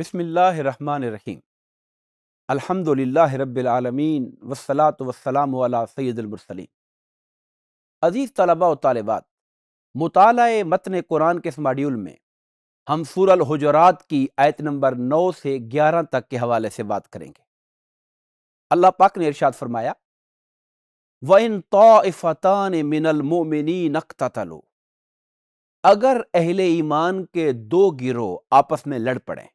बिसमीम अलहमदिल्ला रबालमीन वसलात वसलाम सैदुलमरसलिन अज़ीज़ तलबा और तालबात मताल मतन कुरान के इस माड्यूल में हम सूरल हजरात की आयत नंबर नौ से ग्यारह तक के हवाले से बात करेंगे अल्लाह पाक ने इरशाद फरमाया वन तोफ़तान मोमिनी नकतलो अगर अहले ईमान के दो गिरोह आपस में लड़ पड़ें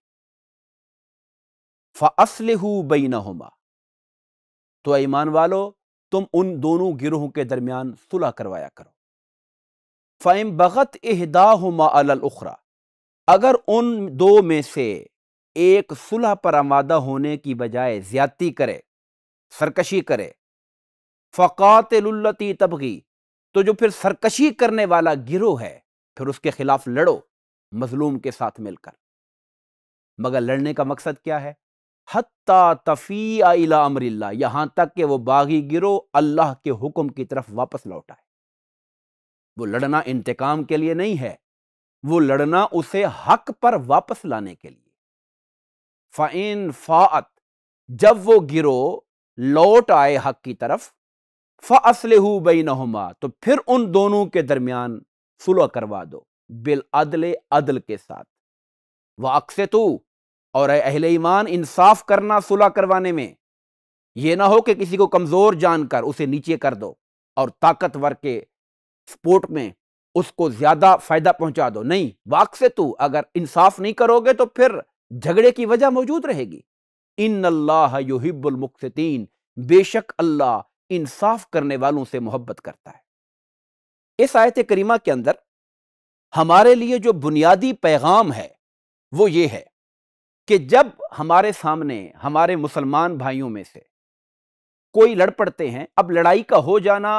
फ़सल बई ना तो ईमान वालो तुम उन दोनों गिरोहों के दरमियान सुलह करवाया करो फ़ैम बगत अहदा अल उखरा अगर उन दो में से एक सुलह पर आमादा होने की बजाय ज्यादती करे सरकशी करे फ़कातलती तबगी तो जो फिर सरकशी करने वाला गिरोह है फिर उसके खिलाफ लड़ो मजलूम के साथ मिलकर मगर लड़ने का मकसद क्या है हत्ता तफ़ी इला अमरिल्ला यहां तक कि वो बागी गिरो अल्लाह के हुक्म की तरफ वापस लौट आए वो लड़ना इंतकाम के लिए नहीं है वो लड़ना उसे हक पर वापस लाने के लिए फ़ाइन फ़ात जब वो गिरो लौट आए हक की तरफ असले हु बई तो फिर उन दोनों के दरमियान सुलह करवा दो बिल अदल अदल के साथ व अक्से तू और अहिल ईमान इंसाफ करना सुलह करवाने में यह ना हो कि किसी को कमज़ोर जानकर उसे नीचे कर दो और ताकतवर के स्पोर्ट में उसको ज़्यादा फ़ायदा पहुंचा दो नहीं वाक से तू अगर इंसाफ नहीं करोगे तो फिर झगड़े की वजह मौजूद रहेगी इन अल्लाह युहिबुलमुखसिन बेशक अल्लाह इंसाफ करने वालों से मोहब्बत करता है इस आयत करीमा के अंदर हमारे लिए जो बुनियादी पैगाम है वो ये है कि जब हमारे सामने हमारे मुसलमान भाइयों में से कोई लड़ पड़ते हैं अब लड़ाई का हो जाना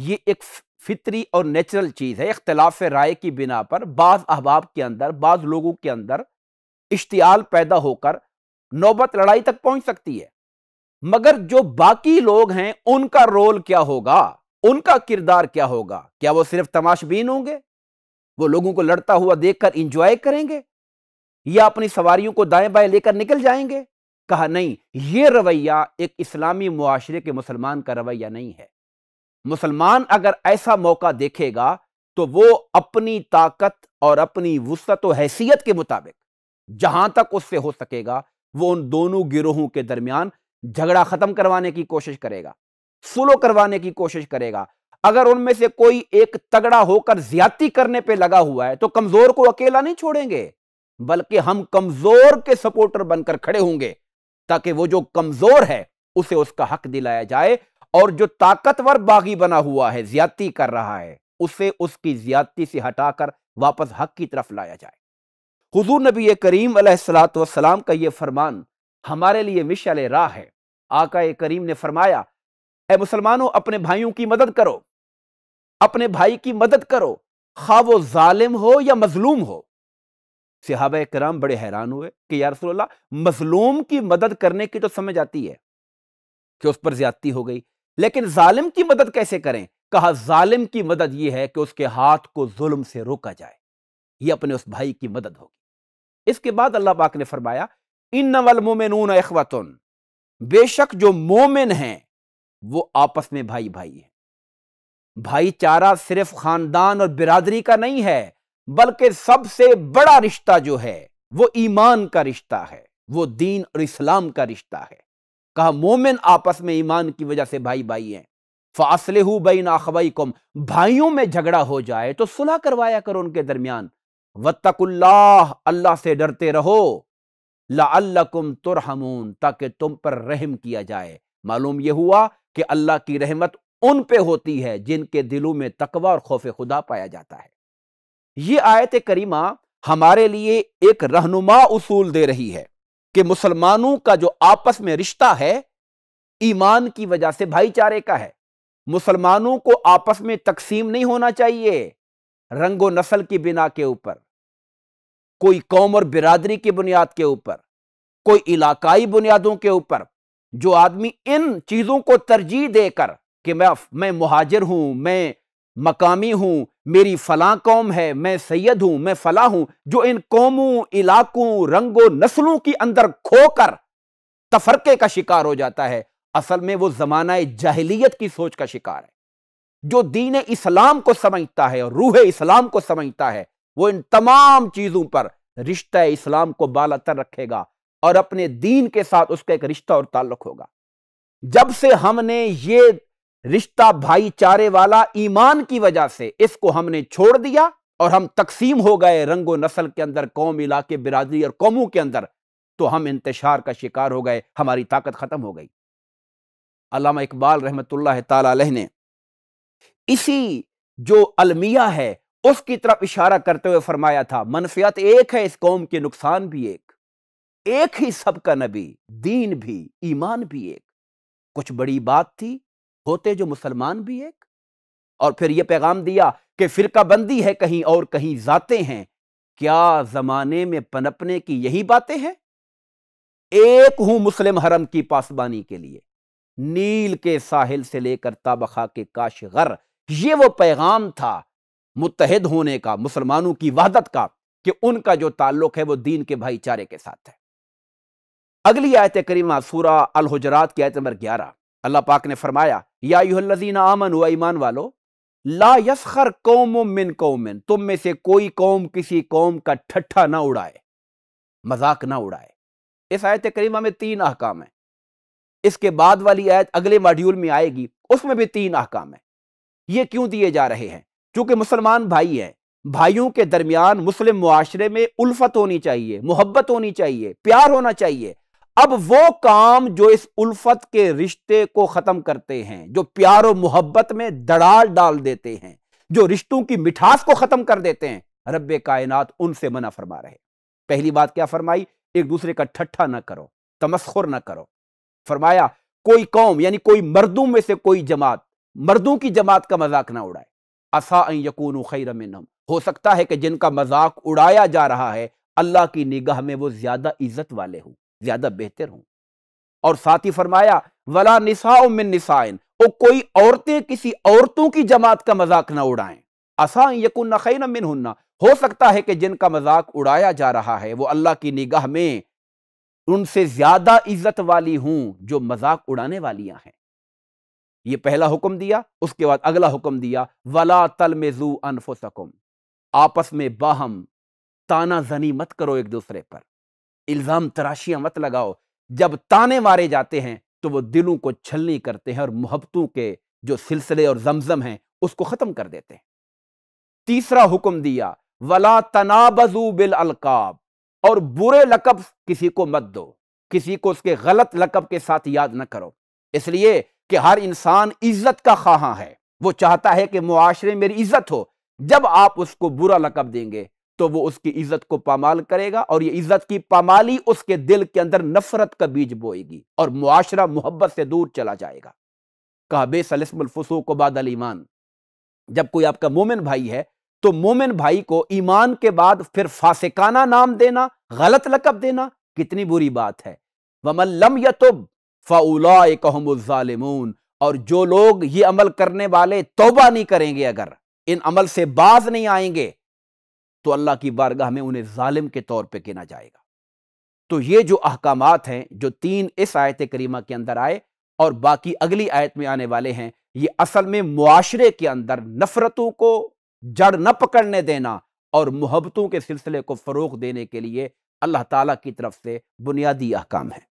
ये एक फितरी और नेचुरल चीज़ है इख्तलाफ राय की बिना पर बाज़ अहबाब के अंदर बाज़ लोगों के अंदर इश्तियाल पैदा होकर नौबत लड़ाई तक पहुंच सकती है मगर जो बाकी लोग हैं उनका रोल क्या होगा उनका किरदार क्या होगा क्या वो सिर्फ तमाशबीन होंगे वो लोगों को लड़ता हुआ देखकर इंजॉय करेंगे या अपनी सवारियों को दाएं बाएं लेकर निकल जाएंगे कहा नहीं ये रवैया एक इस्लामी मुआशरे के मुसलमान का रवैया नहीं है मुसलमान अगर ऐसा मौका देखेगा तो वो अपनी ताकत और अपनी वसत व हैसियत के मुताबिक जहां तक उससे हो सकेगा वो उन दोनों गिरोहों के दरमियान झगड़ा खत्म करवाने की कोशिश करेगा सुलो करवाने की कोशिश करेगा अगर उनमें से कोई एक तगड़ा होकर ज्यादा करने पे लगा हुआ है तो कमजोर को अकेला नहीं छोड़ेंगे बल्कि हम कमजोर के सपोर्टर बनकर खड़े होंगे ताकि वो जो कमजोर है उसे उसका हक दिलाया जाए और जो ताकतवर बागी बना हुआ है ज्यादती कर रहा है उसे उसकी ज्यादती से हटाकर वापस हक की तरफ लाया जाए हजूर नबी करीम सलाम का यह फरमान हमारे लिए मिशल राह है आका करीम ने फरमाया ए मुसलमानों अपने भाइयों की मदद करो अपने भाई की मदद करो खा वो जालिम हो या मजलूम हो सिहाब कराम बड़े हैरान हुए कि यारसोल्ला मजलूम की मदद करने की तो समझ आती है कि उस पर ज्यादती हो गई लेकिन ालिम की मदद कैसे करें कहा ालिम की मदद यह है कि उसके हाथ को जुल्म से रोका जाए यह अपने उस भाई की मदद होगी इसके बाद अल्लाह पाक ने फरमाया इन नवल मोमिन अखवातन बेशक जो मोमिन हैं वो आपस में भाई भाई हैं भाईचारा सिर्फ खानदान और बिरादरी का नहीं है बल्कि सबसे बड़ा रिश्ता जो है वो ईमान का रिश्ता है वो दीन और इस्लाम का रिश्ता है कहा मोमिन आपस में ईमान की वजह से भाई भाई हैं फासले हु बई नाखबई कुम भाइयों में झगड़ा हो जाए तो सुलह करवाया करो उनके दरमियान वत्तकुल्लाह अल्लाह से डरते रहो लाकुम तुरहमून ताकि तुम पर रहम किया जाए मालूम यह हुआ कि अल्लाह की रहमत उन पे होती है जिनके दिलों में तकवा और खौफ खुदा पाया जाता है ये आयत करीमा हमारे लिए एक रहनुमा उसूल दे रही है कि मुसलमानों का जो आपस में रिश्ता है ईमान की वजह से भाईचारे का है मुसलमानों को आपस में तकसीम नहीं होना चाहिए रंगो नस्ल की बिना के ऊपर कोई कौम और बिरादरी की बुनियाद के ऊपर कोई इलाकाई बुनियादों के ऊपर जो आदमी इन चीज़ों को तरजीह देकर कि मैं मैं मुहाजिर हूं मैं मकामी हूँ मेरी फला कौम है मैं सैयद हूँ मैं फला हूँ जो इन कौमों इलाकों रंगों नस्लों के अंदर खोकर तफरके का शिकार हो जाता है असल में वो ज़माना जाहलीत की सोच का शिकार है जो दीन इस्लाम को समझता है और रूह इस्लाम को समझता है वो इन तमाम चीज़ों पर रिश्ता इस्लाम को बालातर रखेगा और अपने दीन के साथ उसका एक रिश्ता और ताल्लुक होगा जब से हमने ये रिश्ता भाईचारे वाला ईमान की वजह से इसको हमने छोड़ दिया और हम तकसीम हो गए रंगो नस्ल के अंदर कौम इलाके बिरादरी और कौमों के अंदर तो हम इंतशार का शिकार हो गए हमारी ताकत खत्म हो गई अलामा इकबाल रहमत तह ने इसी जो अलमिया है उसकी तरफ इशारा करते हुए फरमाया था मनफियत एक है इस कौम के नुकसान भी एक एक ही सबका नबी दीन भी ईमान भी एक कुछ बड़ी बात थी होते जो मुसलमान भी एक और फिर यह पैगाम दिया कि फिरका बंदी है कहीं और कहीं जाते हैं क्या जमाने में पनपने की यही बातें हैं एक हूं मुस्लिम हरम की पासबानी के लिए नील के साहिल से लेकर ताबखा के काशगर ये वो पैगाम था मुतहद होने का मुसलमानों की वहादत का कि उनका जो ताल्लुक है वो दीन के भाईचारे के साथ है अगली आयत करीमा सूरा अलहजरात की आयत नंबर ग्यारह अल्लाह पाक ने फरमाया याजीन आमन हुआ ईमान वालो ला यसखर कौम मिन कौमिन तुम में से कोई कौम किसी कौम का ठट्ठा ना उड़ाए मजाक ना उड़ाए इस आयत करीमा में तीन अहकाम है इसके बाद वाली आयत अगले मॉड्यूल में आएगी उसमें भी तीन अहकाम है ये क्यों दिए जा रहे हैं चूंकि मुसलमान भाई हैं भाइयों के दरमियान मुस्लिम मुआशरे में उल्फत होनी चाहिए मोहब्बत होनी चाहिए प्यार होना चाहिए अब वो काम जो इस उल्फत के रिश्ते को ख़त्म करते हैं जो प्यार और मोहब्बत में दड़ाल डाल देते हैं जो रिश्तों की मिठास को ख़त्म कर देते हैं रब कायनात उनसे मना फरमा रहे पहली बात क्या फरमाई एक दूसरे का ठट्ठा ना करो तमस्खुर ना करो फरमाया कोई कौम यानी कोई मर्दों में से कोई जमात मर्दों की जमात का मजाक ना उड़ाए असा यकून खैर हो सकता है कि जिनका मजाक उड़ाया जा रहा है अल्लाह की निगाह में वो ज्यादा इज्जत वाले हों ज़्यादा बेहतर हूँ और साथ ही फरमाया वला निसा मिन निसाइन और कोई औरतें किसी औरतों की जमात का मजाक ना उड़ाएं असा यकुन खैन मिन हन्ना हो सकता है कि जिनका मजाक उड़ाया जा रहा है वो अल्लाह की निगाह में उनसे ज़्यादा इज्जत वाली हूं जो मजाक उड़ाने वालियां हैं ये पहला हुक्म दिया उसके बाद अगला हुक्म दिया वला तल में जू अनफुसकुम आपस में बाहम ताना जनी मत करो एक दूसरे पर इल्ज़ाम तराशियां मत लगाओ जब ताने मारे जाते हैं तो वो दिलों को छलनी करते हैं और मोहब्बतों के जो सिलसिले और जमजम हैं उसको ख़त्म कर देते हैं तीसरा हुक्म दिया वला तनाबजू बिल अलकाब और बुरे लकब किसी को मत दो किसी को उसके गलत लकब के साथ याद ना करो इसलिए कि हर इंसान इज्जत का खाहा है वो चाहता है कि मुआरे मेरी इज्जत हो जब आप उसको बुरा लकब देंगे तो वो उसकी इज्जत को पामाल करेगा और ये इज्जत की पामाली उसके दिल के अंदर नफरत का बीज बोएगी और मुआशरा मोहब्बत से दूर चला जाएगा कहबे को बाद ईमान जब कोई आपका मोमिन भाई है तो मोमिन भाई को ईमान के बाद फिर फासिकाना नाम देना गलत लकब देना कितनी बुरी बात है वमल्लम यतुब फ़ाउलामून और जो लोग ये अमल करने वाले तोबा नहीं करेंगे अगर इन अमल से बाज नहीं आएंगे तो अल्लाह की बारगाह में उन्हें ालिम के तौर पर गिना जाएगा तो ये जो अहकाम हैं जो तीन इस आयत करीमा के अंदर आए और बाकी अगली आयत में आने वाले हैं ये असल में मुआरे के अंदर नफरतों को जड़ न पकड़ने देना और मोहब्बतों के सिलसिले को फ़रोग देने के लिए अल्लाह ताला की तरफ से बुनियादी अहकाम है